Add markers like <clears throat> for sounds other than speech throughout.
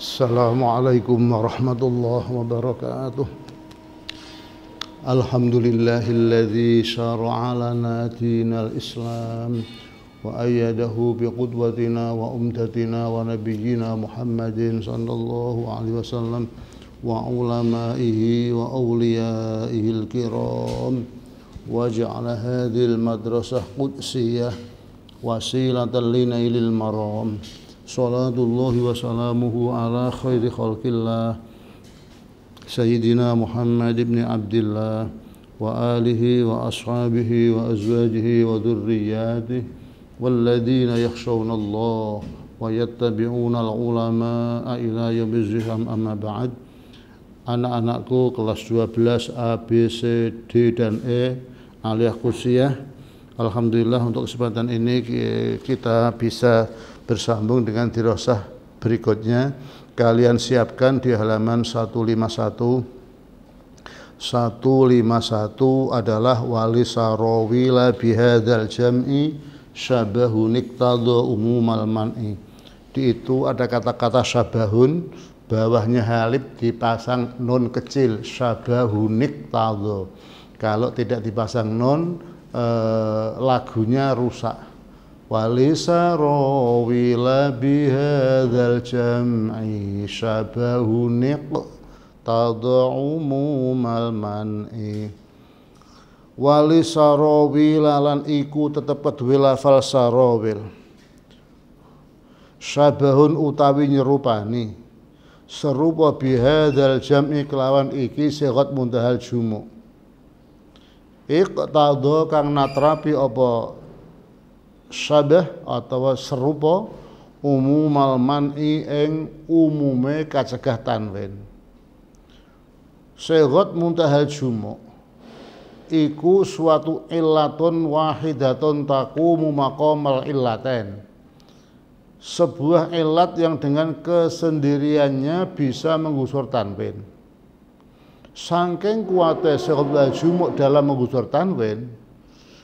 السلام عليكم ورحمة الله وبركاته الحمد لله الذي شرع لنا دين الإسلام وأيده بقدوتنا وأمتنا ونبينا محمد صلى الله عليه وسلم وعلمائه وأوليائه الكرام وجعل هذه المدرسة قدسية وسيلة لنيل المرام Salatullahi wa salamuhu ala khairi khalqillah Sayyidina Muhammad ibn Abdullah Wa alihi wa ashabihi wa azwajihi wa dhurriyatihi والذين يخشون الله ويتبعون العلماء ila yaumil amma ba'd anak-anakku kelas 12 A B C D dan E aliyah kusiah ya. alhamdulillah untuk kesempatan ini kita bisa bersambung dengan dirosah berikutnya kalian siapkan di halaman 151 151 adalah wali la bihadzal jam'i syabahun iqtada umumal man'i di itu ada kata-kata syabahun bawahnya halib dipasang nun kecil syabahunik tado kalau tidak dipasang nun eh, lagunya rusak ولسراويل بهذا الجمع شبه نق تضعموم المنع ولسراويل lan iku tetep kedue lafal sarawil syabahun utawi nyerupani serupa bihadzal jam'i kelawan iki sigat mundahal jumu iqtadha kang natrapi apa syabah atau serupa umumal man'i ing umume kacegah tanwin segot muntahal jumo. iku suatu illatun wahidatun takumu maqamal illaten sebuah illat yang dengan kesendiriannya bisa menggusur tanwin. Sangking kuatnya muntahal jumo dalam menggusur tanwin,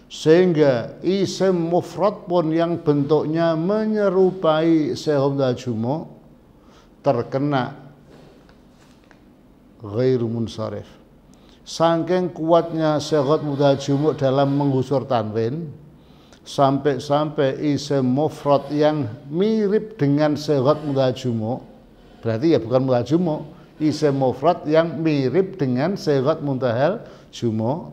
sehingga isim mufrad pun yang bentuknya menyerupai sehomda jumo terkena ghairu munsarif saking kuatnya sehat mudajumo dalam mengusur tanwin sampai-sampai isim mufrad yang mirip dengan sehat mudajumo berarti ya bukan mudajumo isim mufrad yang mirip dengan sehat muntahal jumo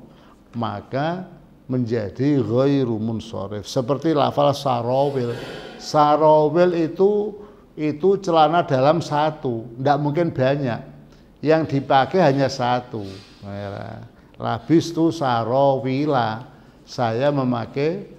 maka menjadi ghairu munsharif seperti lafal sarawil sarawil itu itu celana dalam satu tidak mungkin banyak yang dipakai hanya satu labis tu sarawila saya memakai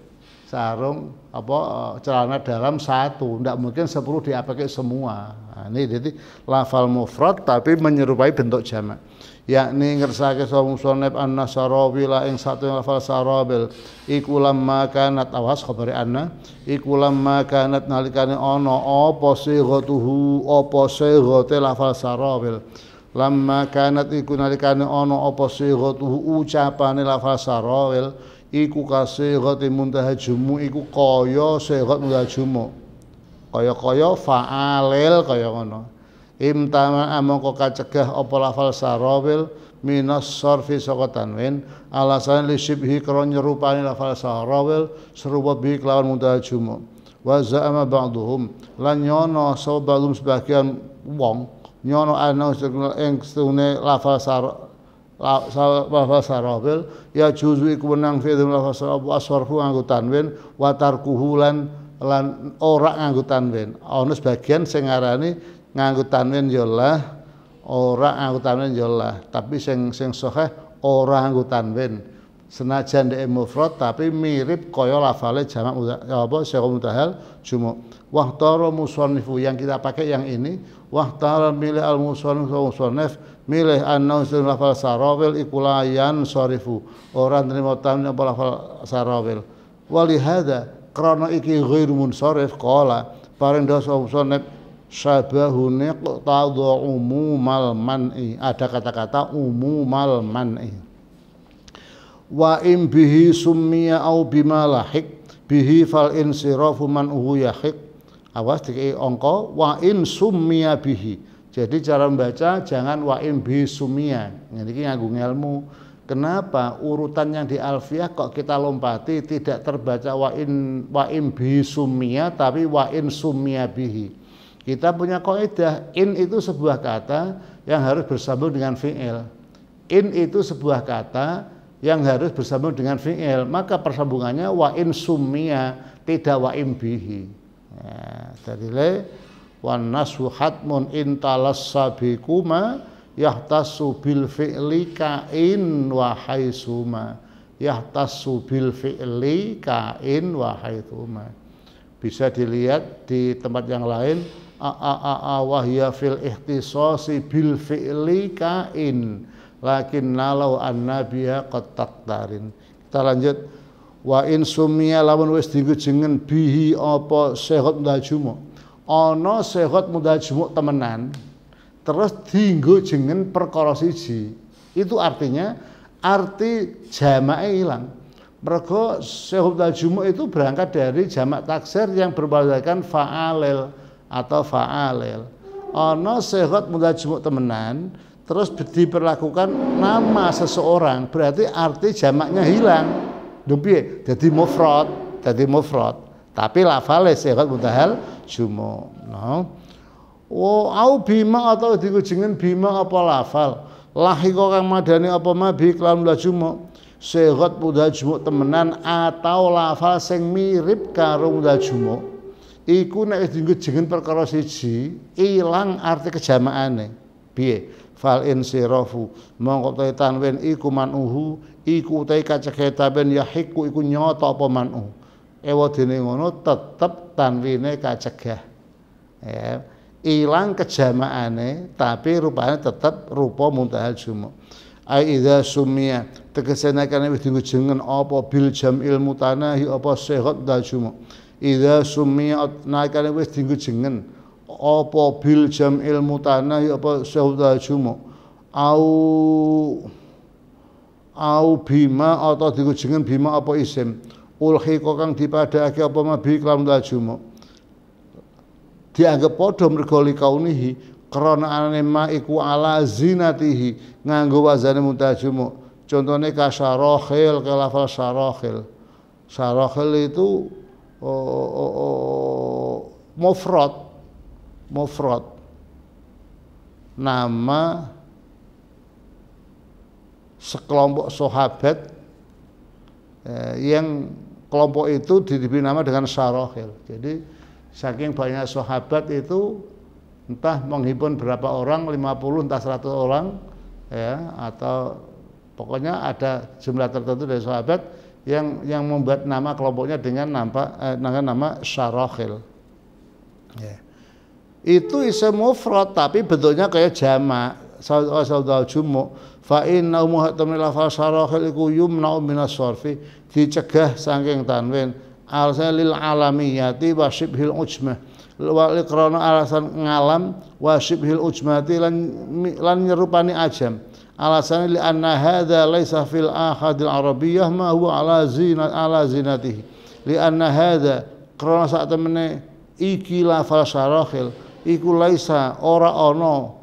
sarung apa celana dalam satu tidak mungkin sepuluh dipakai semua nah, ini jadi lafal mufrad tapi menyerupai bentuk jamak yakni ngersake sapa Musa nep an ing satu lafal sarabil iku lamma kanat awas khabar anna iku lamma kanat nalikane ana apa sighatuhu apa sighate lafal sarabil lam kanat iku nalikane ana apa sighatuhu ucapane lafal sarawil iku kasighati muntahajumu iku kaya sighat muntahajumu kaya-kaya fa'alil kaya ngono imtama amangka kacegah apa lafal sarawil minus sorfi saka tanwin alasan li hi kron nyerupani lafal sarawil serupa bi kelawan muntaha jumu wa za'ama ba'dhum lan nyono sobalum sebagian wong nyono ana ing stune lafal sarawil lafal ya juzu iku menang fi dzum lafal sarafil aswarfu nganggo tanwin watar kuhulan lan lan ora nganggo tanwin ana sebagian sing ngarani nganggo tanwin ya orang ora nganggo tanwin ya tapi sing sing sahih ora nganggo tanwin senajan dhek mufrad tapi mirip kaya lafale jamak apa syaqa mutahal cuma wah taro musannifu yang kita pakai yang ini wah taro milih al musannif musannif milih annahu sun lafal sarawil ikulayan sorifu orang terima tanwin apa lafal sarawil walihada krono iki ghairu munsharif qala paring dosa musannif syabahun iqtadha umumal man'i ada kata-kata umumal man'i wa im bihi summiya au bima lahik bihi fal insirafu man uhu yahik awas dikei ongko wa in summiya bihi jadi cara membaca jangan wa im bihi summiya ini ngagung ilmu kenapa urutan yang di alfiah kok kita lompati tidak terbaca wa in wa in bihi sumia tapi wa in summiya bihi kita punya kaidah in itu sebuah kata yang harus bersambung dengan fi'il. In itu sebuah kata yang harus bersambung dengan fi'il. Maka persambungannya wa in sumia tidak wa in bihi. Ya, le wa nasu hatmun in talassa bikuma yahtassu bil fi'li kain wa haisuma. Yahtasu bil fi'li kain wa haisuma. Bisa dilihat di tempat yang lain wahya fil ikhtisasi bil fi'li kain lakin nalau an nabiya qad taktarin kita lanjut wa in sumia lamun wis jengen bihi apa sehat mudajmu ana sehat mudajmu temenan terus dienggo jengen perkara siji itu artinya arti jamaknya hilang mergo sehat mudajmu itu berangkat dari jamak taksir yang berbalaskan fa'alil atau fa'alil ono sehat mudah jemuk temenan terus diperlakukan nama seseorang berarti arti jamaknya hilang Dupi, jadi mufrad jadi mufrad tapi lafale sehat hal jumuk no wo oh, au bima atau dikujengin bima apa lafal lahi kang madani apa ma bi klan mudah jumuk sehat mudah jumuk temenan atau lafal sing mirip karo mudah jumuk iku nek dienggo jengen perkara siji ilang arti kejamaane piye fal insirafu mongko ta tanwin iku manuhu iku ta kaceketa ben yahiku iku nyata apa manu ewadene ngono tetep tanwine kacegah ya ilang kejamaane tapi rupanya tetep rupa muntahal jumu ai idza sumia tegesene kene wis dienggo jengen apa bil ilmu tanahi apa sehat dal jumu ida sumi'at nakane wes tinggu jengen apa bil ilmu tanah ya apa sehuta cuma au au bima atau tinggu jengen bima apa isem ulhi ulhiqa kang dipadhakake apa mabi kelawan lajumu dianggap padha mergo kaunihi karena ane ma iku ala zinatihi nganggo wazane mutajumu contohnya kasarohil kelafal sarohil sarohil itu oh, oh, oh, mufrad mufrad nama sekelompok sahabat eh, yang kelompok itu diberi nama dengan sarohil. Jadi saking banyak sahabat itu entah menghimpun berapa orang, 50 entah 100 orang ya atau pokoknya ada jumlah tertentu dari sahabat yang yang membuat nama kelompoknya dengan eh, nama eh, nama nama Ya. Itu isim mufrad tapi bentuknya kayak jamak. Oh, saudara jumu fa inna muhattamil lafal syarohil iku yumna'u minas sorfi dicegah saking tanwin alasan lil alamiyati hil ujma wali krono alasan ngalam hil ujmati lan lan nyerupani ajam alasan li anna hadza laisa fil ahadil arabiyyah ma huwa ala zinat ala zinatihi li anna hadza krana sak temene iki lafal syarakhil iku laisa ora ono,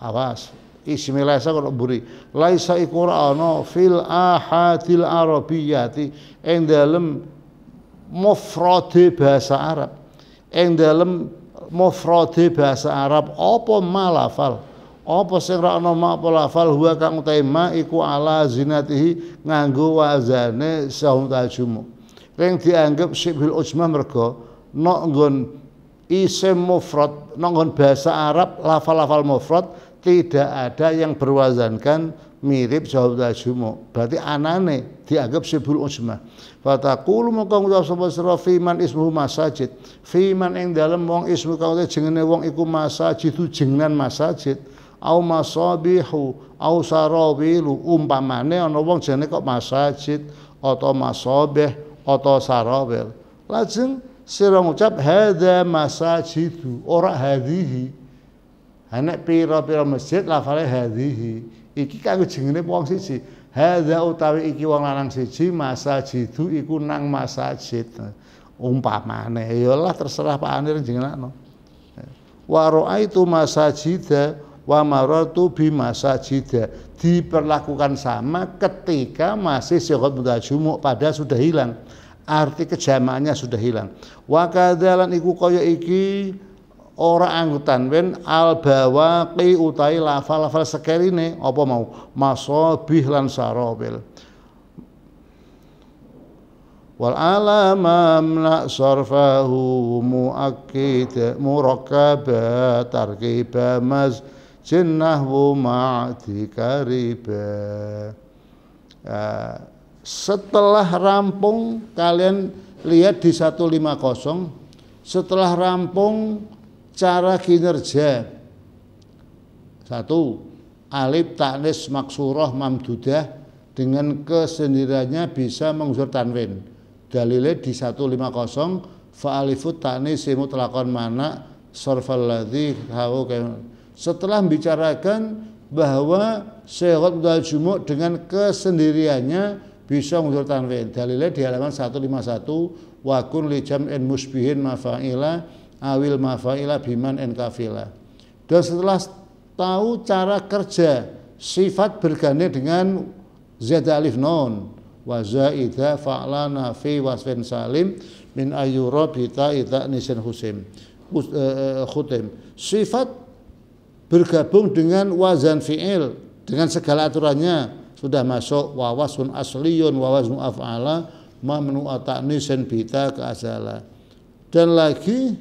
awas ismi laisa kok buri laisa iku ora ono fil ahadil Arabiyati, ing dalem mufrade bahasa Arab ing dalem mufrade bahasa Arab apa malafal apa sing ra ana ma pola huwa kang utahe ma iku ala zinatihi nganggo wazane saum tajumu ring dianggap sibhil ujma mergo nok nggon isim mufrad nok nggon bahasa Arab lafal-lafal mufrad tidak ada yang berwazankan mirip saum tajumu berarti anane dianggap sibhul ujma fataqulu mongko ngucap sapa sira fiman ismuhu masajid fiman ing dalam wong ismu kang jenenge wong iku masajid jenengan masajid au masabihu au sarawilu umpamane ana wong jene kok masajid atau masabih atau sarawil lajeng sira ngucap hadza masajidu ora hadihi, ana pira-pira masjid lafale hadihi. iki kang jenenge wong siji hadza utawi iki wong lanang siji masajidu iku nang masajid umpamane ya terserah Pak Anir jenengan no wa raaitu masajida wa bi masajida diperlakukan sama ketika masih syarat mudah jumuk pada sudah hilang arti kejamaannya sudah hilang wa kadalan iku kaya iki ora anggutan wen al bawaqi utai lafal-lafal sekerine apa mau masabih lan sarabil wal alama amla sarfahu muakkid murakkaba tarkiba mas jinnahwu ma'dikariba eh, setelah rampung kalian lihat di 150 setelah rampung cara kinerja satu alif taknis maksurah mamdudah dengan kesendiriannya bisa mengusur tanwin dalilnya di 150 fa'alifut taknis lakon mana sorfal ladhi hawu setelah membicarakan bahwa Syekh jumuk dengan kesendiriannya bisa mengusul tanwin. Dalilnya di halaman 151 wakun li jam en musbihin mafaila awil mafaila biman en kafila. Dan setelah tahu cara kerja sifat berganda dengan zeta alif non wa zaida fa'la nafi wasfin salim min bita ita nisin husim eh, eh, khutim sifat bergabung dengan wazan fi'il dengan segala aturannya sudah masuk wawasun asliyun wawasun af'ala mamnu ta'nisin bita keasala dan lagi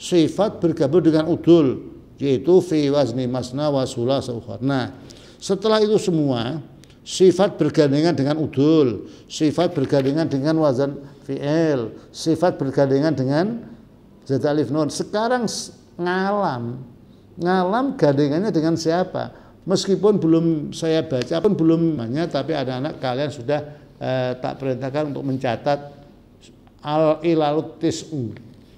sifat bergabung dengan udul yaitu fi wazni masna wasula saukhar nah setelah itu semua sifat bergandengan dengan udul, sifat bergandengan dengan wazan fi'il, sifat bergandengan dengan zat alif nun. Sekarang ngalam Ngalam gandengannya dengan siapa? Meskipun belum saya baca pun belum banyak, tapi anak-anak kalian sudah eh, tak perintahkan untuk mencatat al ilalutis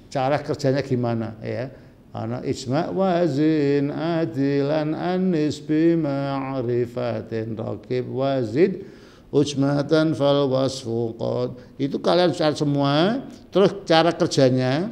Cara kerjanya gimana ya? Anak ijma wazin adilan anis arifatin rakib wazid ujmatan fal wasfuqat. Itu kalian cari semua, terus cara kerjanya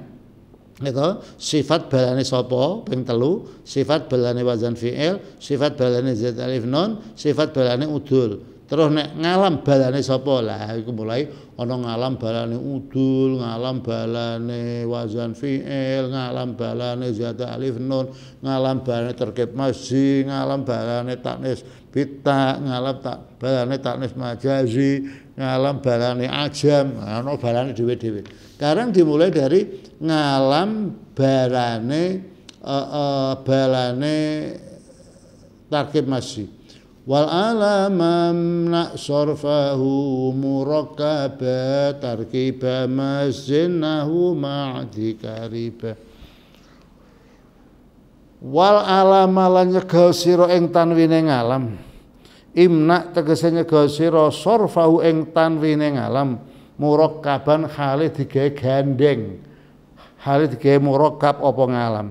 itu sifat balane sopo ping telu, sifat balane wazan fi'il, sifat balane zat alif non sifat balane udul. Terus nek ngalam balane sopo Lah iku mulai ana ngalam balane udul, ngalam balane wazan fi'il, ngalam balane zat alif non ngalam balane terkib masji, ngalam balane taknis pita ngalam tak balane taknis majazi, ngalam balane ajam, nah, ana balane dhewe-dhewe. Sekarang dimulai dari ngalam barane uh, eh, uh, eh, balane tarkib masih. Wal alamam nak sorfahu murakaba tarkiba mazinahu kariba. Wal alama lan nyegah sira ing tanwine ngalam. Imna tegese nyegah sira sorfahu ing tanwine ngalam murakkaban hale digawe gandeng murok digawe murakkab apa ngalam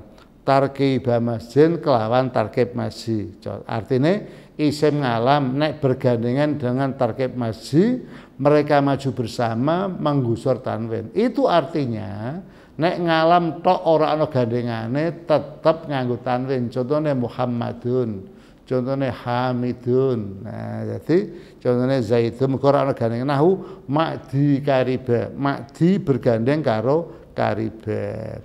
tarkib masjid kelawan tarkib masjid artinya isem ngalam naik bergandengan dengan tarkib masjid mereka maju bersama menggusur tanwin itu artinya nek ngalam tok ora ana gandengane tetep nganggo tanwin contohnya Muhammadun contohnya hamidun nah jadi contohnya zaidun mekor ora gandeng nahu makdi karibe makdi bergandeng karo karibe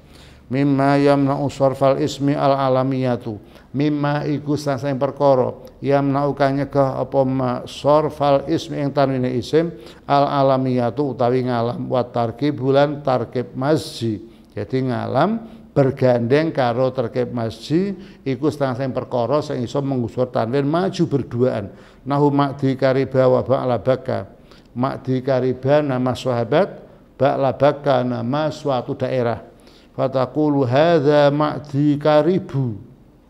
mimma yamna'u usorfal ismi al alamiyatu mimma iku saseng perkoro yamna ke nyegah apa sorfal ismi yang tanwine isim al alamiyatu utawi ngalam wa tarkib bulan tarkib masji jadi ngalam bergandeng karo terkait masjid iku setengah sing perkara sing iso mengusur tanwin maju berduaan nahu makdi kariba wa ba'la baka makdi kariba nama sahabat ba'la baka nama suatu daerah fatakulu hadha makdi karibu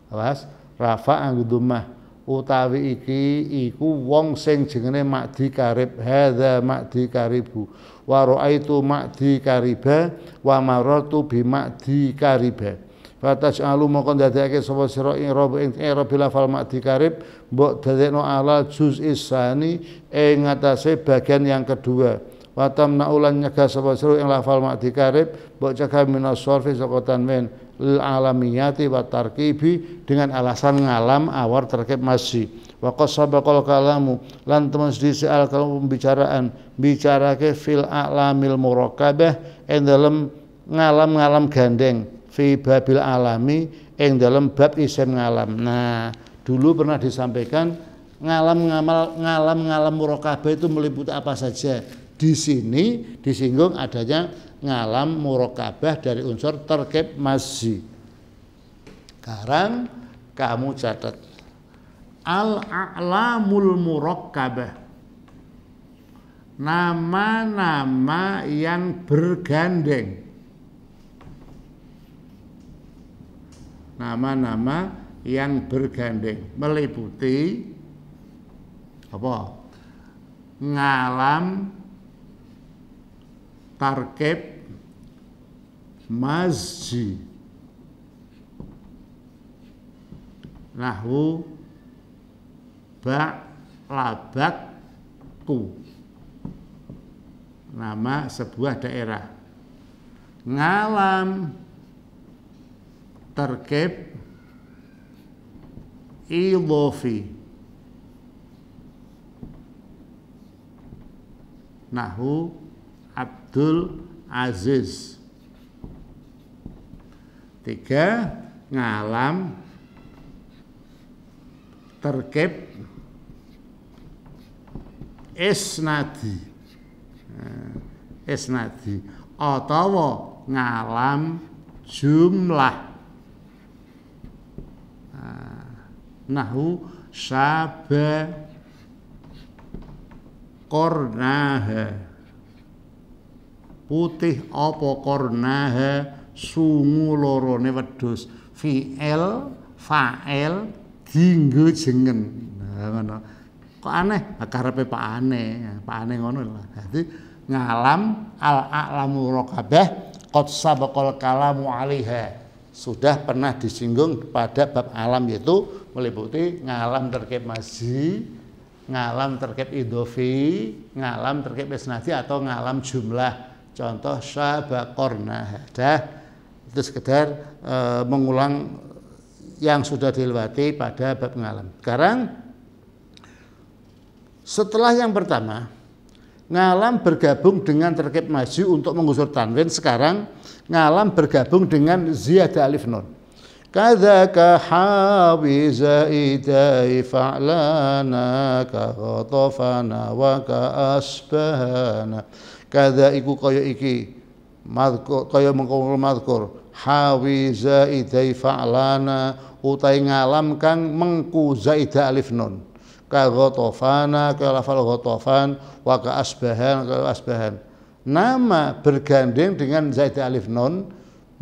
awas rafa anggudumah utawi iki iku wong sing jenenge makdi karib hadza makdi karibu wa raaitu makdi kariba wa marartu bi makdi kariba fatas alu mongkon dadekake sapa sira ing rabu ing rabbil fal makdi karib mbok dadekno ala juz isani ing ngatasé bagian yang kedua wa tamnaulan nyegah sapa sira ing lafal makdi karib mbok cegah minas sarfi sokotan men alamiyati wa tarkibi dengan alasan ngalam awar terkib masih wa qad kalamu lan teman sedisi al kalam pembicaraan bicarake fil a'lamil murakabah yang dalam ngalam-ngalam gandeng fi babil alami yang dalam bab isim ngalam nah dulu pernah disampaikan ngalam ngamal ngalam ngalam murakabah itu meliputi apa saja di sini disinggung adanya ngalam murokabah dari unsur terkib masji. Sekarang kamu catat al-a'lamul murokabah. Nama-nama yang bergandeng. Nama-nama yang bergandeng meliputi apa? Ngalam Tarkeb, mazji nahu bak labakku nama sebuah daerah ngalam terkep ilofi nahu Abdul Aziz. Tiga, ngalam terkep Esnadi, Esnadi, eh, atawa ngalam jumlah. Eh, Nahu sabah kornaha putih apa kornaha sungu lorone wedhus fi'il fa'il dinggo jengen nah ngono kok aneh karepe pak aneh pak aneh ngono lho dadi ngalam al a'lamu raqabah qad sabaqal kalamu 'alaiha sudah pernah disinggung pada bab alam yaitu meliputi ngalam terkait mazi, ngalam terkait idofi, ngalam terkait isnadi atau ngalam jumlah. Contoh sabakorna dah itu sekedar e, mengulang yang sudah dilewati pada bab pengalaman. Sekarang setelah yang pertama ngalam bergabung dengan terkait maju untuk mengusur tanwin. Sekarang ngalam bergabung dengan ziyadah alif nun. كذاك ka إيداي wa ka وكأسبهنا kada iku kaya iki madkur kaya mengkono madkur hawi zaidai fa'lana utai ngalam kang mengku zaida alif nun ka ghatafana ka lafal ghatafan wa ka asbahan ka asbahan nama bergandeng dengan zaidah alif nun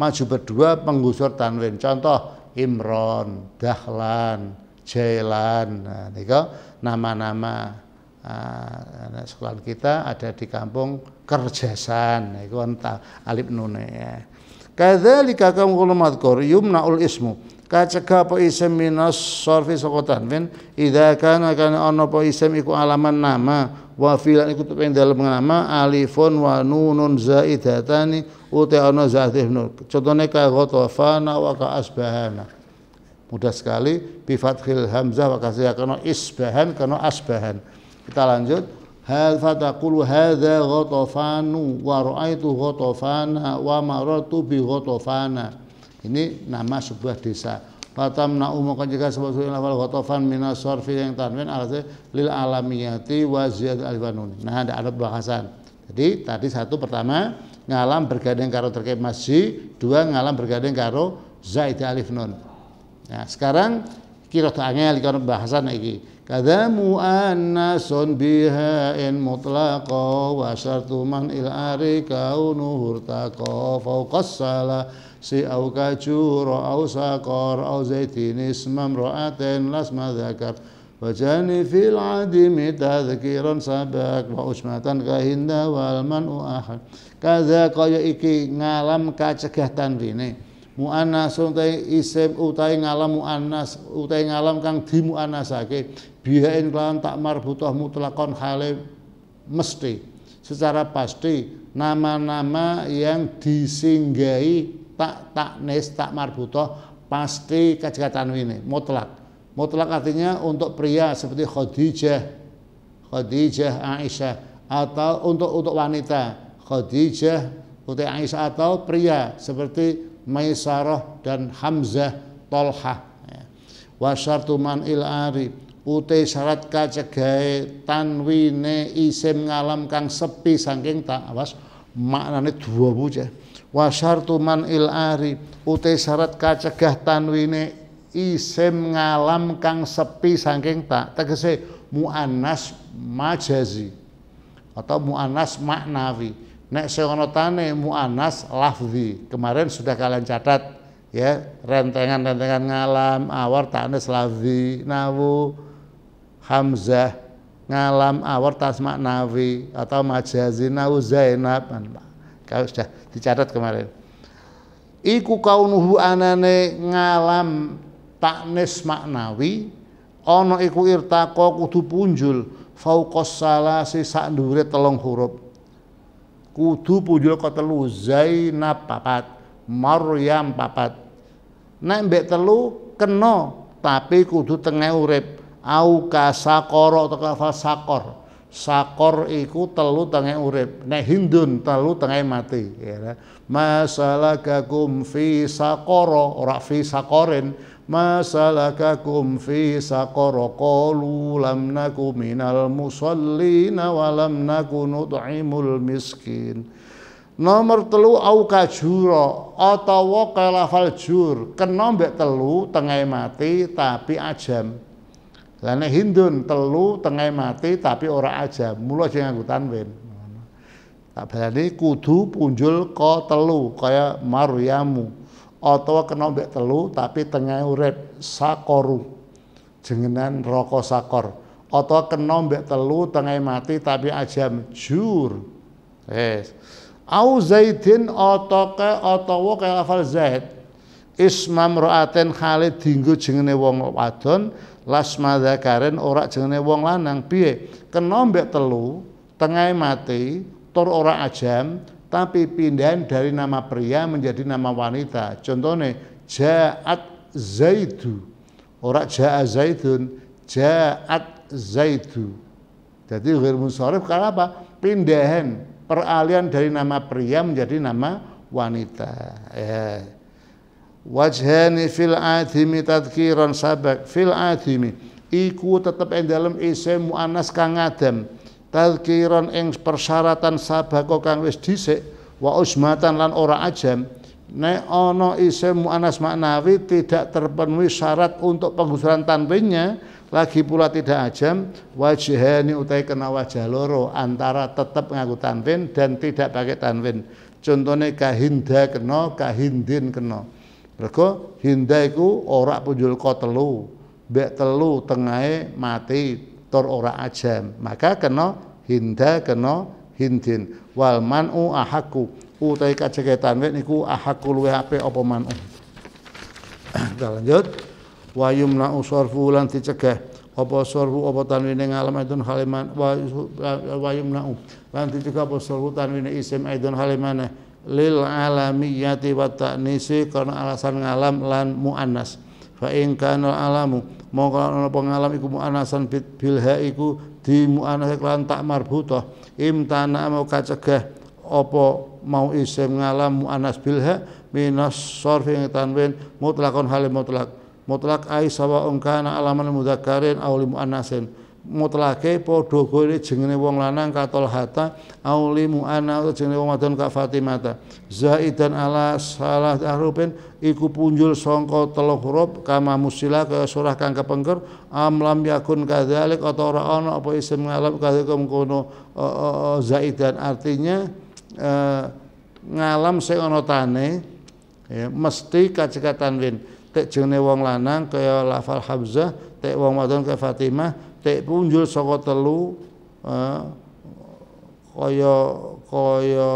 maju berdua penggusur tanwin contoh Imron, Dahlan, Jailan nah, nama-nama Ah, anak sekolah kita ada di kampung Kerjasan nah, itu entah kan alif nune ya kadzalika kor ulamatkor ul ismu kacegah apa isem minas sorfi sokotan min Ida kana ono apa isem iku alaman nama wa filan iku tepeng dalam nama alifon wa nunun zaidatani uti ono zaitih nur contohnya kayak gotofana wa ka asbahana mudah sekali Pifat hamzah wa kasih kana isbahan kano asbahan kita lanjut. Hal fataqulu hadza ghatafanu wa ra'aitu ghatafana wa maratu bi ghatafana. Ini nama sebuah desa. na umu jika sebab sudah lafal ghatafan mina sarfi yang tanwin alasnya lil alamiyati wa ziyad alfanun. Nah, ada ada bahasan. Jadi tadi satu pertama ngalam bergandeng karo terkait masjid, dua ngalam bergandeng karo zaid alif nun. Nah, sekarang kira tuh angel bahasa bahasan iki. Kadamu biha in mutlaqa wa syartu man il'ari kaunuhu irtaqa fauqas salah si au kajura au saqar au zaitin ismam ra'atin lasma dhakar wajani fil adimi tadhkiran sabak wa usmatan kahinda wal man'u ahad kadza kaya iki ngalam kacegah tanrini muanas utai isim utai ngalam muanas utai ngalam kang di muanasake bihain kelawan tak marbutah mutlakon hale mesti secara pasti nama-nama yang disinggahi tak tak nes tak marbutah pasti kacatan ini mutlak mutlak artinya untuk pria seperti Khadijah Khadijah Aisyah atau untuk untuk wanita Khadijah untuk Aisyah atau pria seperti Maisarah dan Hamzah Tolha. ya. wasyartu man il ari ute syarat kacegai tanwine isim ngalam kang sepi saking awas maknane dua buja wasyartu man il ari ute syarat kacegah tanwine isim ngalam kang sepi saking tak tegese muannas majazi atau muannas maknawi Nek seonotane mu'anas lafzi. Kemarin sudah kalian catat ya rentengan-rentengan ngalam awar tanes lafzi nawu hamzah ngalam awar tasma nawi atau majazi nawu zainab kau sudah dicatat kemarin iku nuhu anane ngalam taknis maknawi ono iku irtako kudu punjul fauqas salasi sak telung huruf kudu punjul ke telu Zainab papat Maryam papat nek mbek telu kena tapi kudu tengah urip au kasakoro atau kafal sakor Sakor iku telu tengah urip, nek hindun telu tengah mati. Ya. Kan? Masalakakum fi sakoro, ora fi sakorin. Masalakakum fi sakoro, kolu lam naku minal musallina walam naku nut'imul miskin. Nomor telu au kajuro atau kelafal jur, kenombek telu tengah mati tapi ajam. Lainnya hindun telu tengah mati tapi ora aja, mulu aja nganggo Ben. Tak berani kudu punjul ko telu kaya Maruyamu. atau kena telu tapi tengah urep sakoru. jenginan rokok sakor. Atau kena telu tengah mati tapi aja jur. Yes. Au Zaidin atau ke atawa kaya lafal Zaid. Ismam ro'aten Khalid dinggu jengene wong wadon lasma dzakaren ora jenenge wong lanang piye kena mbek telu tengah mati tur ora ajam tapi pindahan dari nama pria menjadi nama wanita contohnya jaat zaidu ora jaa zaidun jaat zaidu jadi ghir musharif karena apa pindahan peralihan dari nama pria menjadi nama wanita ya wajhani fil adhimi tadkiran sabak fil adhimi iku tetep ing dalem isim muannas kang ngadem tadkiran ing persyaratan sabako kang wis dhisik wa usmatan lan ora ajam nek ana isim muannas maknawi tidak terpenuhi syarat untuk penggusuran tanwinnya lagi pula tidak ajam wajhani utai kena wajah loro antara tetep ngaku tanwin dan tidak pakai tanwin contohnya kahinda kena kahindin kena Mergo Hinda orang ora punjulka telu, bek telu tengahe mati tor ora ajam. Maka kena Hinda kena Hindin. Wal man'u ahaku. Utai kaceketan tanwin niku ahaku luwe ape apa man'u. Kita lanjut. wayum yumna usarfu lanti dicegah apa sorbu apa tanwine ngalam aidun haliman wayum wa yumna'u juga dicegah apa sorbu tanwine isim halimane lil alamiyati wa ta'nisi karena alasan ngalam lan anas fa in kana alamu mongko ana pengalam iku anasan bilha iku di muannas lan tak marbutah imtana mau kacegah apa mau isim ngalam anas bilha minas sarfi tanwin mutlakon halim mutlak mutlak ai sawa kana alaman mudzakkarin aw li muannasin mutlake podo gone jengene wong lanang katol hata mu ana atau jengene wong wadon kak Fatimata zaidan ala salah ahrupin iku punjul songko telok huruf kama musila ke surah kang kepengker amlam yakun kadalik atau ra'ana apa isim ngalam kadzalik mengkono zaidan artinya e, ngalam seono tane ya mesti kacikatan win tek jengene wong lanang kaya lafal habzah tek wong wadon ke Fatimah tek punjul saka telu eh, kaya kaya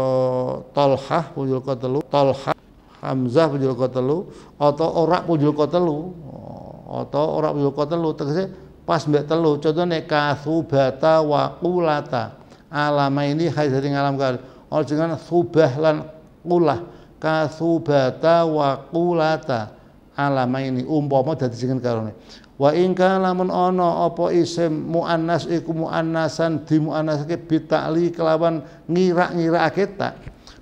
Talhah punjul ka telu Talhah Hamzah punjul ka telu atau ora punjul ka telu oh, atau ora punjul ka telu tegese pas mbek telu contohnya kasubata wa qulata alama ini khais dari alam kali oleh dengan subah lan kulah kasubata wa qulata alama ini umpama dadi jengen karone wa ingka lamun ono opo isim muannas iku muannasan di muannasake bitakli kelawan ngira ngirakake tak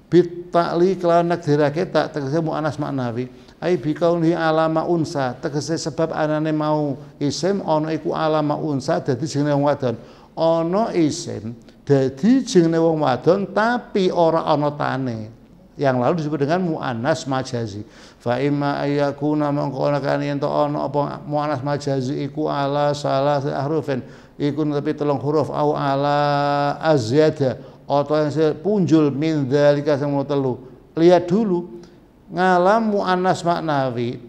bitakli kelawan nakdirake tak tegese muannas maknawi ai bikauni alama unsa tegese sebab anane mau isim ono iku alama unsa dadi jenenge wong wadon ono isim dadi jenenge wong wadon tapi ora ana tane yang lalu disebut dengan mu'anas majazi fa imma ayyakuna mangkona kan ento ana apa mu'anas majazi iku ala salah ahrufin iku tapi telung huruf au ala azyada atau yang punjul min dzalika sing telu lihat dulu ngalam mu'anas maknawi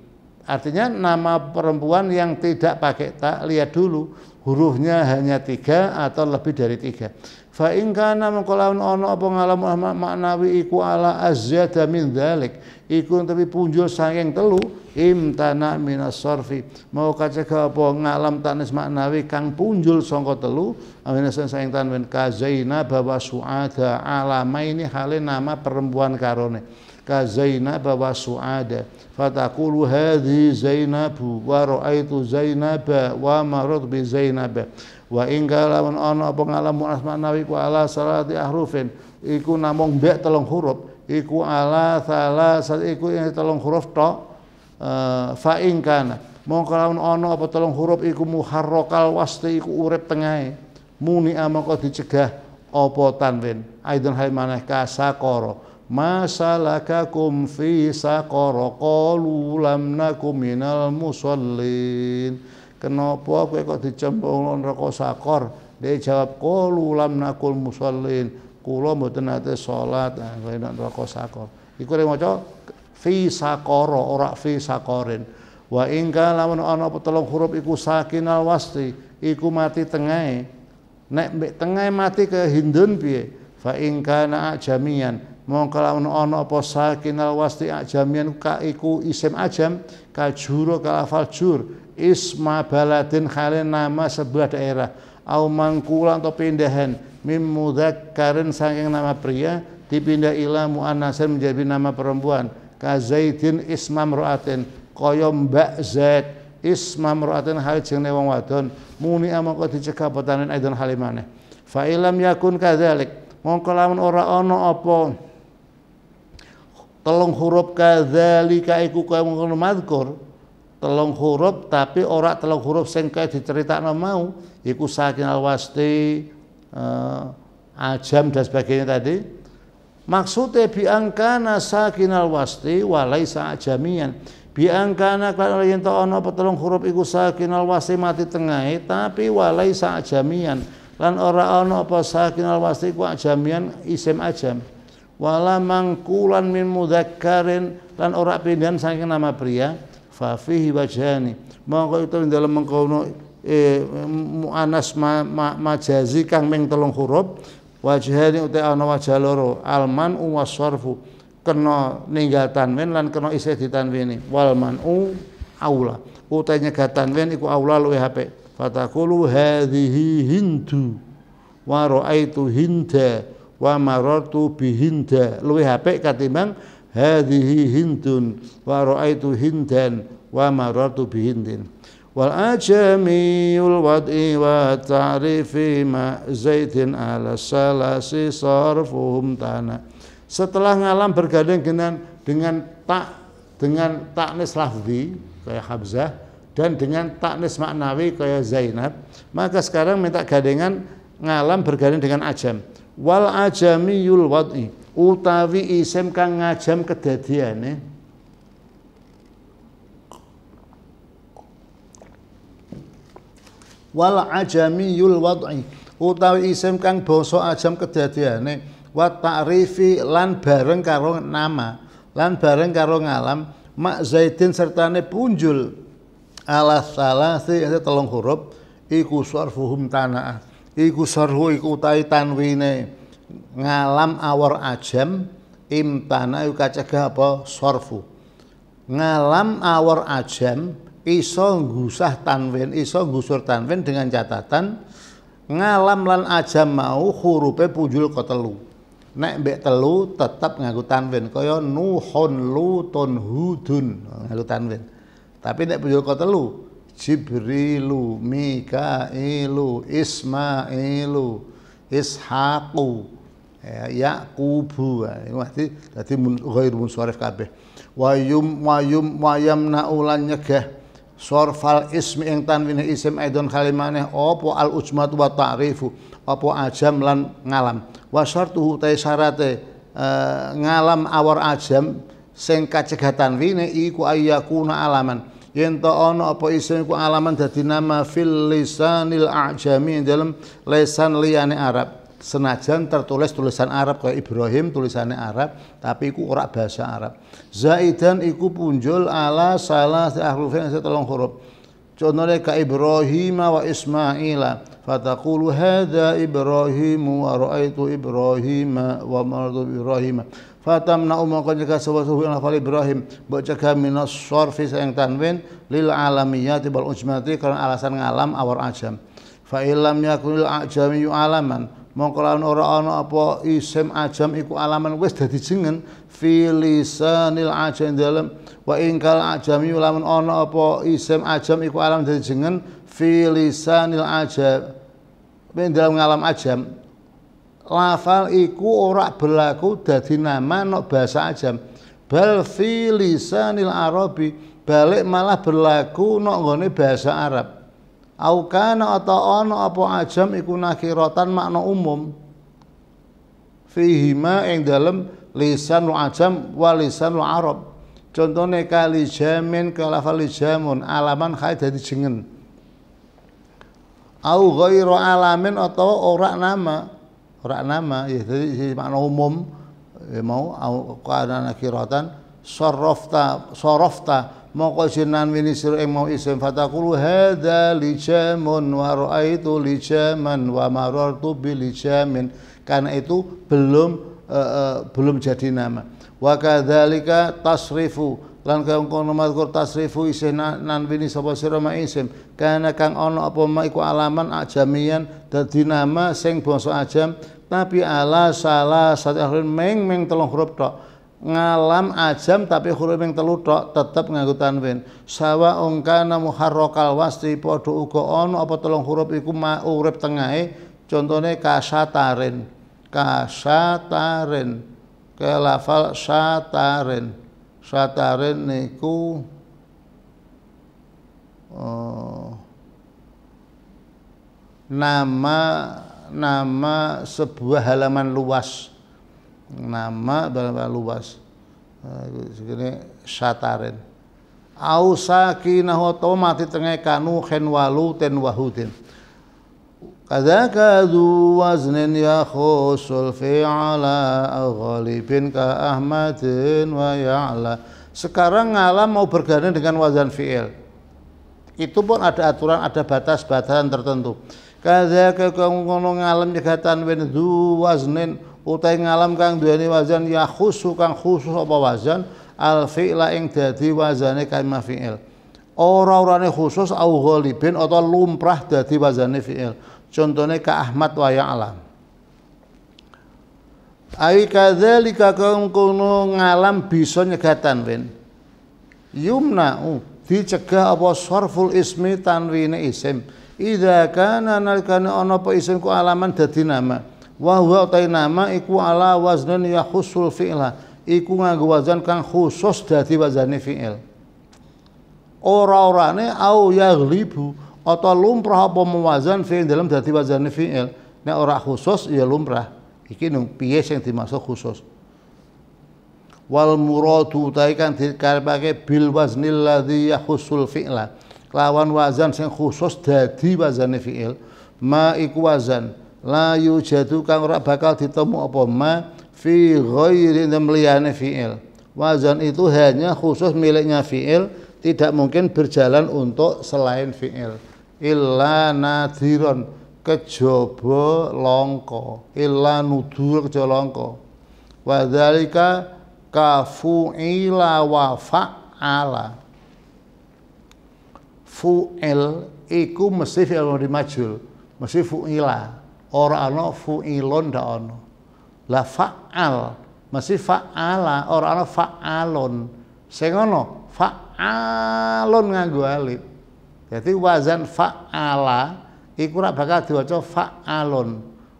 artinya nama perempuan yang tidak pakai tak lihat dulu hurufnya hanya tiga atau lebih dari tiga Fa in kana mengkolaun ono apa ngalamun maknawi iku ala azyada min dalik Iku tapi punjul saking telu imtana minas sorfi. Mau kacega apa ngalam tanis maknawi kang punjul sangka telu amina saking tanwin kazaina bawa suada alama ini hale nama perempuan karone. Kazaina bawa suada. Fatakulu hadhi Zainabu wa ra'aitu zainab wa marad bi Zainaba wa ingga lawan ana apa ngalamun asma nawi ku ala salati ahrufin iku namung mbek telung huruf iku ala salasat iku yang telung huruf to uh, eh, fa ingkana lawan ana apa telung huruf iku muharrakal wasti iku urip tengahe muni amangka dicegah apa tanwin aidan hai maneh kasakara masalakakum fi saqara qalu lam nakum minal musallin kenapa kowe kok dicemplung neraka sakor dia jawab qalu lam nakul musallin kula mboten nate salat kowe nek neraka sakor iku rek maca fi sakara ora fi sakorin wa ingka lamun ana petelung huruf iku sakinal wasti iku mati tengahe nek tengahe mati ke hindun piye fa ingka na ajamian mongko lamun ana apa sakinal wasti ajamian ka iku isim ajam kajuro kalafal jur isma baladin kalian nama sebuah daerah au mangkulan atau pindahan mim mudakkarin saking nama pria dipindah ila muannasin menjadi nama perempuan ka zaidin isma mraatin Koyom mbak zaid isma mraatin hal jenenge wong wadon muni amangka dicegah petanen aidon halimane fa ilam yakun kadzalik mongko lamun ora ana apa Tolong huruf kadzalika iku kaya mengkono madkur telung huruf tapi ora telung huruf sing kaya diceritakno mau iku sakin alwasti uh, eh, ajam dan sebagainya tadi maksudnya biangkana sakin alwasti walai sa'ajamian biangkana kalau yen to ana petelung huruf iku sakin alwasti mati tengah tapi walai sa'ajamian lan ora ana apa sakin alwasti iku ajamian isim ajam wala mangkulan min mudakkarin lan ora pindahan saking nama pria fa fihi wajhani mongko itu dalam mengkono eh, muanas ma, ma, majazi kang ming telung huruf wajhani uti ana wajah loro alman wa sarfu kena ninggal tanwin lan kena isih ditanwini wal manu aula uti nyegat tanwin iku aula luwe apik fatakulu hadhihi hindu wa raaitu hinda wa marartu bihinda luwih apik katimbang hadhihi hindun wa raaitu hindan wa marartu bi hindin wal ajamiyul wad'i wa ta'rifi ma zaidin ala salasi sarfuhum tana setelah ngalam bergandeng dengan dengan tak dengan taknis lafzi kayak Habzah dan dengan taknis maknawi kayak Zainab maka sekarang minta gandengan ngalam bergandeng dengan ajam wal ajamiyul wad'i utawi isim kang ngajam kedadiane wal ajamiyul wad'i utawi isim kang basa ajam kedadiane wa ta'rifi lan bareng karo nama lan bareng karo ngalam mak zaidin sertane punjul ala salasi telung huruf iku sarfuhum tanah iku sarhu iku utai tanwine ngalam awor ajam imtana yuka cegah apa sorfu ngalam awor ajam iso ngusah tanwin iso ngusur tanwin dengan catatan ngalam lan ajam mau hurufe punjul kotelu, nek mbek telu tetap ngaku tanwin kaya nuhun lutun hudun ngaku tanwin tapi nek punjul kotelu, Jibrilu, Mikailu, Ismailu, Ishaqu, Eh, ya kubu iku mesti dadi ghair munsharif kabeh wa yum wa yum wa yamna ulan nyegah sorfal ismi ing tanwin isim aidon kalimane opo al ujmat wa ta'rifu apa ajam lan ngalam wa syartuhu syarate eh, ngalam awar ajam sing kacegah tanwine iku ayyakuna alaman yen ta ana apa isim iku alaman dadi nama fil lisanil ajami dalam lisan liyane arab senajan tertulis tulisan Arab kayak Ibrahim tulisannya Arab tapi iku ora bahasa Arab zaidan iku punjul ala salah ahruf yang tolong huruf contohnya kayak Ibrahim wa Ismaila fatakulu hadza Ibrahim wa raaitu Ibrahim wa maradu Ibrahim fatamna umma kan jaga suhu yang hafal Ibrahim buat jaga minas syarfi sayang tanwin lil alamiyah tibal ujmati karena alasan ngalam awar ajam fa illam yakunil ajami alaman mongko lan ora ana apa isim ajam iku alaman wis dadi jengen filisanil ajam dalem wa ingkal ajami lamun ana apa isim ajam iku alam dadi jengen filisanil aja ben dalam ngalam ajam lafal iku ora berlaku dadi nama nok bahasa ajam bal filisanil arabi balik malah berlaku nok ngone bahasa arab au kana atau ono apa ajam iku nakiratan makna umum fihima yang dalam lisan ajam wa lisan arab contohnya kali jamin kalafal jamun alaman kaya dari jengen au ghairu alamin atau ora nama ora nama ya jadi makna umum ya mau au kana nakiratan sorofta sorofta moko sinan wini sir ing mau isim fatakulu Hada lijamun wa raaitu lijaman wa marartu bi lijamin karena itu belum uh, uh, belum jadi nama wa kadhalika tasrifu lan kang kono mazkur tasrifu isih nan wini sapa sira ma isim kana kang ono apa maiku iku alaman ajamian dadi nama sing basa ajam tapi ala salah satu meng meng telung huruf tok ngalam ajam tapi huruf yang telu tok tetep nganggo tanwin sawa namu harokal wasri podo uko ono apa telung huruf iku ma urip tengahe contohnya kasatarin kasatarin ke lafal satarin satarin niku oh, nama nama sebuah halaman luas nama dalam luas eh, segini sataren kina hoto mati tengah kanu khen walu ten wahudin kadzaka ya waznin fi fi'ala ghalibin ka ahmadin wa ya'la sekarang ngalam mau bergandeng dengan wazan fi'il itu pun ada aturan ada batas-batasan tertentu kada kau ngono ngalam nyegatan wen du waznin utai ngalam kang duweni wazan ya khusu kang khusus apa wazan al fi'la ing dadi wazane kalimat fi'il ora urane khusus au ghalibin atau lumrah dadi wazane fi'il contohnya ka Ahmad wa ya'lam ya Ai kadzalika kaum kuno ngalam bisa nyegatan win. Yumna'u dicegah apa sarful ismi tanwine isim. Idza kana nalkana ana apa isim ku alaman dadi nama wa huwa utai nama iku ala waznan ya khusul fi'la iku nganggo wazan kang khusus dadi wazane fi'il ora-orane au ya yaghlibu atau lumrah apa mewazan fi'il dalam dadi wazane fi'il nek ora khusus ya lumrah iki nung piye sing dimaksud khusus wal muradu taikan kang dikarepake bil waznil ladzi ya khusul fi'la lawan wazan sing khusus dadi wazane fi'il ma iku wazan la yujadu kang ora bakal ditemu apa ma fi ghairi liyane fi'il wazan itu hanya khusus miliknya fi'il tidak mungkin berjalan untuk selain fi'il illa nadhiron kejaba longko illa nudur kejaba longko wa dzalika kafu'ila wa fa'ala fu'il iku mesti fi'il madi majul mesti fu'ila ora ana fu'ilun da ana. La fa'al masih fa'ala ora ana fa'alun. Sing ana fa'alun nganggo alif. Jadi wazan fa'ala iku ora bakal diwaca fa'alun.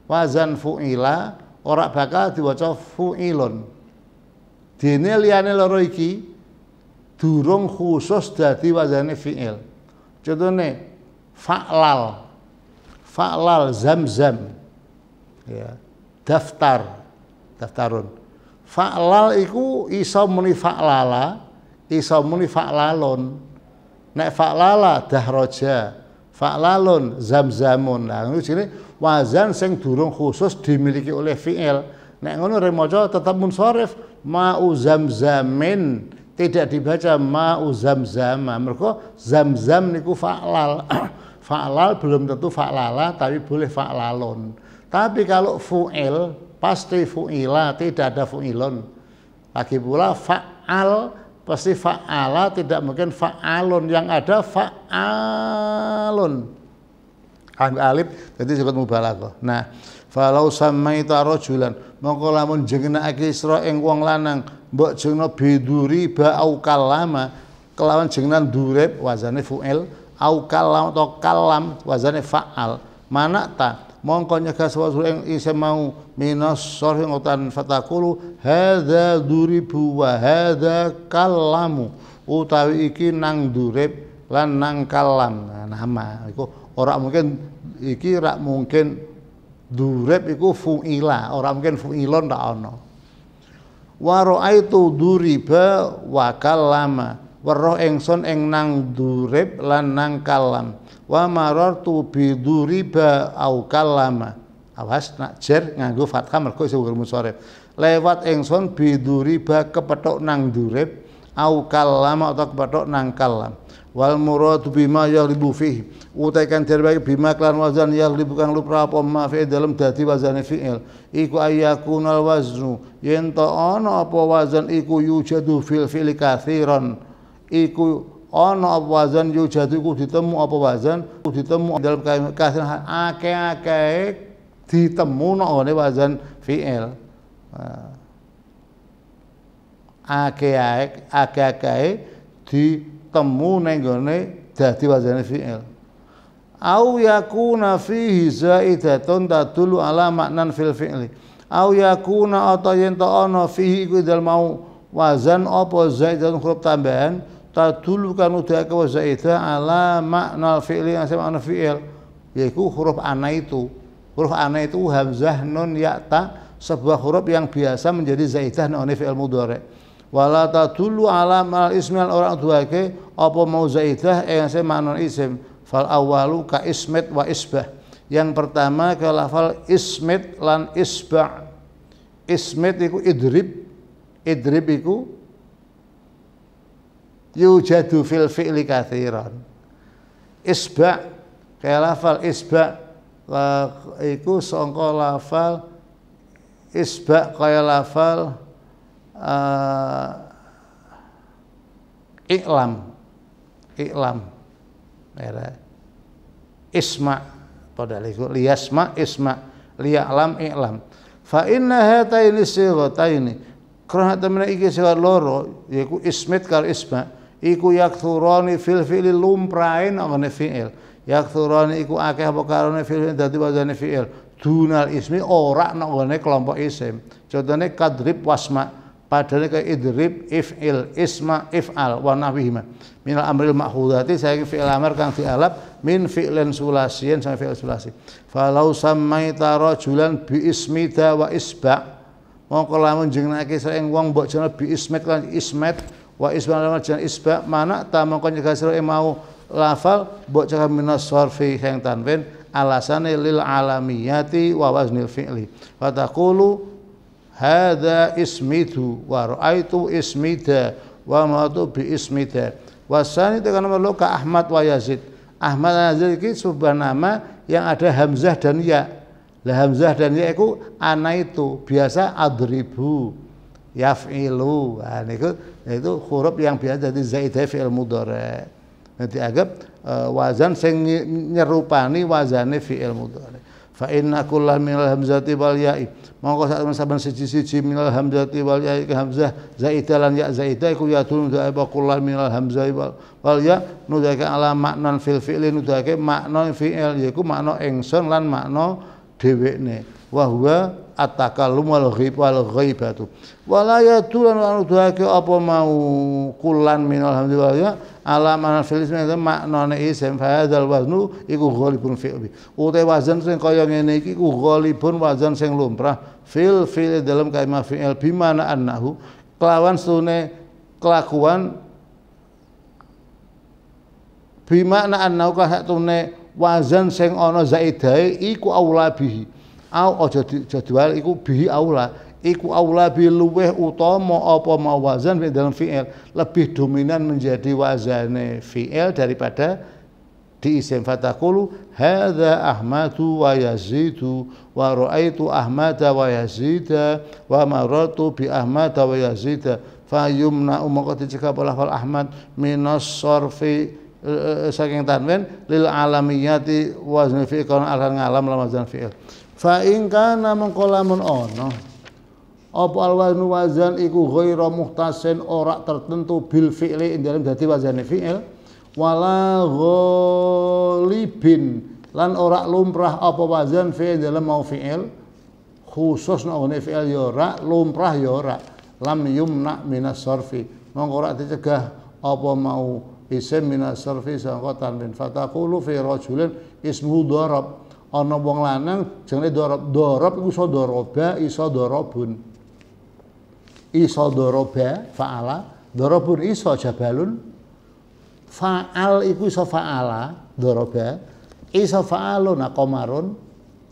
Wazan fu'ila ora bakal diwaca fu'ilun. Dene liyane loro iki durung khusus dadi wazane fi'il. Contone fa'lal Fa'lal zam-zam. Ya. Daftar. Daftarun. Fa'lal iku iso muni fa'lala, iso muni fa'lalun. Nek fa'lala dahroja, fa'lalun zam-zamun. Nah, ngono jenenge wazan sing durung khusus dimiliki oleh fi'il. Nek ngono remaja tetap munsharif ma'u zam-zamin tidak dibaca ma'u zam-zama. Mergo zam-zam niku fa'lal. <clears throat> Fa'lal belum tentu fa'lala tapi boleh fa'lalun. Tapi kalau fu'il pasti fu'ila tidak ada fu'ilun. Lagi pula fa'al pasti fa'ala tidak mungkin fa'alun yang ada fa'alun. Ang alif jadi sifat mubalaghah. Nah, falau itu arojulan mongko lamun aki sira ing wong lanang mbok jengno biduri ba au kalama kelawan jengnan durep wazane fu'il au kalam atau kalam wazane fa'al mana ta mongko nyegah sesuatu yang isem mau minus sorhi ngotan fatakulu hada duribu wa hada kalamu utawi iki nang durib lan nang kalam nah, nama iku ora mungkin iki rak mungkin durib iku fuila ora mungkin fuilon tak ono waro aitu duriba wa kalama weruh engson eng nang durib lan nang kalam wa marartu bi duriba au kalama awas nak jer nganggo fathah mergo ngurmu sore lewat ingsun bi duriba kepethuk nang durib au kalama atau kepethuk nang kalam wal muradu bima yaghlibu fihi kan terbaik bima klan wazan yaghlibu kang lupra apa ma fi dalam dadi wazan fi'il iku ayakunal waznu yen to ana apa wazan iku yujadu fil fi'li katsiran iku ana apa wazan yujadu iku ditemu apa wazan ditemu dalam kasil akeh-akeh ditemu nggone wazan fi'il ah. akeh-akeh akeh-akeh ditemu ning gone dadi wazan fi'il au yakuna fihi zaidatun tadulu ala maknan fil fi'li au yakuna atau yen ta ana fihi iku dal mau wazan apa zaidatun huruf tambahan tadulu udah udaka wa zaidah ala makna fi'li yang makna fi'il yaitu huruf ana itu huruf ana itu hamzah nun yakta sebuah huruf yang biasa menjadi zaidah non fi'il mudore wala tadulu ala mal al orang ke apa mau zaidah yang saya makna isim fal awalu ka ismet wa isbah yang pertama ke lafal ismet lan isbah ismet iku idrib idrib iku yujadu fil fi'li kathiran isba kaya lafal isba la, iku songko lafal isba kaya lafal uh, eh, iklam iklam Merah. isma pada liku liasma isma liaklam iklam fa inna hataini sighataini krah temen iki sigat loro yaiku ismit kal isma iku yakthurani fil fi'li lumprain ngene fi'il yakthurani iku akeh apa karone fi'il dadi wazane fi'il dunal ismi ora ngene kelompok isim contohnya kadrib wasma padane ke idrib if'il isma if'al wa nahwihima min amril ma'khudati saya fi'il amar kang dialap min fi'lin sulasian sampai fi'il sulasi falau samaita rajulan bi ismida wa isba mongko lamun jengnake sing wong mbok jeneng bi ismet lan ismet wa isba lamal jan isba mana ta mongko nyegah sira mau lafal mbok cara minas sarfi kang tanwin alasane lil alamiyati wa waznil fi'li wa taqulu hadza ismitu wa raaitu ismita wa matu bi wa wasani tekan nomor ka Ahmad wa Yazid Ahmad dan Yazid iki sebuah nama yang ada hamzah dan ya lah hamzah dan ya itu ana itu biasa adribu yaf'ilu nah niku yaitu huruf yang biasa jadi zaidah fi'il mudore dianggap uh, eh, wazan sing nyerupani wazane fi'il mudore fa inna kullah minal hamzati wal ya'i mongko sak saben siji-siji minal hamzati wal ya'i ke hamzah zaidah lan ya zaidah iku yadun dzaiba kullah minal hamzai wal wal ya nudaka ala maknan fil fi'li nudake makna fi'il yaiku makna engson lan makna dhewekne wa huwa atakalumal ghibal ghaibatu wala yadulan anu duhake apa mau kulan minal hamdulillah ya ala manal filis mene maknane isim fa hadzal waznu iku ghalibun fi bi ute wazan sing kaya ngene iki iku ghalibun wazan sing lumrah fil fil dalam kalimah fi'il bimana annahu kelawan sune kelakuan bimana annahu kahatune wazan sing ana zaidai iku aula bihi au aja jadwal iku bihi aula iku aula bi luweh utama apa mau wazan fi dalam fi'il lebih dominan menjadi wazane fi'il daripada di isim fatakulu hadza ahmadu wa yazidu wa raaitu ahmada wa yazida wa maratu bi ahmada wa yazida fa yumna umma qad lafal ahmad minas sarfi eh, eh, saking tanwin lil alamiyati wazn fi'il kan alam alam lamazan fi'il fa in kana mengko lamun ana apa al waznu wazan iku ghairu muhtasin ora tertentu bil fi'li ing dalem dadi wazan fi'il wala ghalibin lan ora lumrah apa wazan fi'il dalem mau fi'il khusus nek fi'il ya ora lumrah ya ora lam yumna minas sarfi mongko ora dicegah apa mau isim minas sarfi sangka tanwin fataqulu fi rajulin ismuhu darab ana wong lanang jenenge dorob dorob iku iso doroba iso dorobun iso doroba faala dorobun iso jabalun faal iku iso faala doroba iso faalun nah, komarun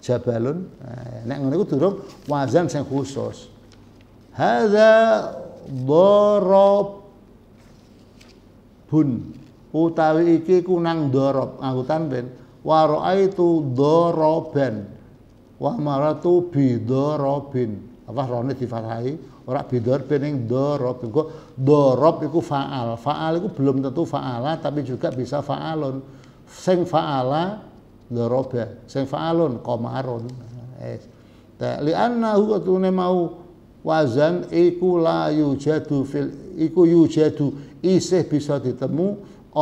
jabalun eh, nek ngene iku durung wazan sing khusus hadza dorobun utawi iki ku nang dorob angkutan ben wa raaitu doroben wa maratu bidorobin apa rone difathahi ora bidorben ning dorob engko dorob iku faal faal iku belum tentu faala tapi juga bisa faalun sing faala doroba sing faalun komarun eh li annahu atune mau wazan iku la yujadu fil iku yujadu isih bisa ditemu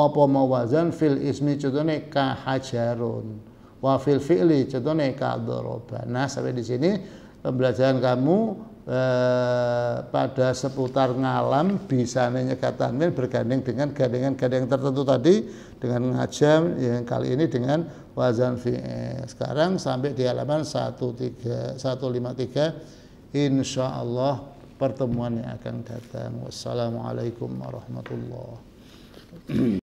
apa mawazan fil ismi contohnya ka hajarun wa fil fi'li contohnya ka doroba nah sampai di sini pembelajaran kamu eh, pada seputar ngalam bisa nyekat tanwin bergandeng dengan gandengan-gandengan tertentu tadi dengan ngajam yang kali ini dengan wazan fi'il sekarang sampai di halaman 13 153 insyaallah pertemuan yang akan datang wassalamualaikum warahmatullahi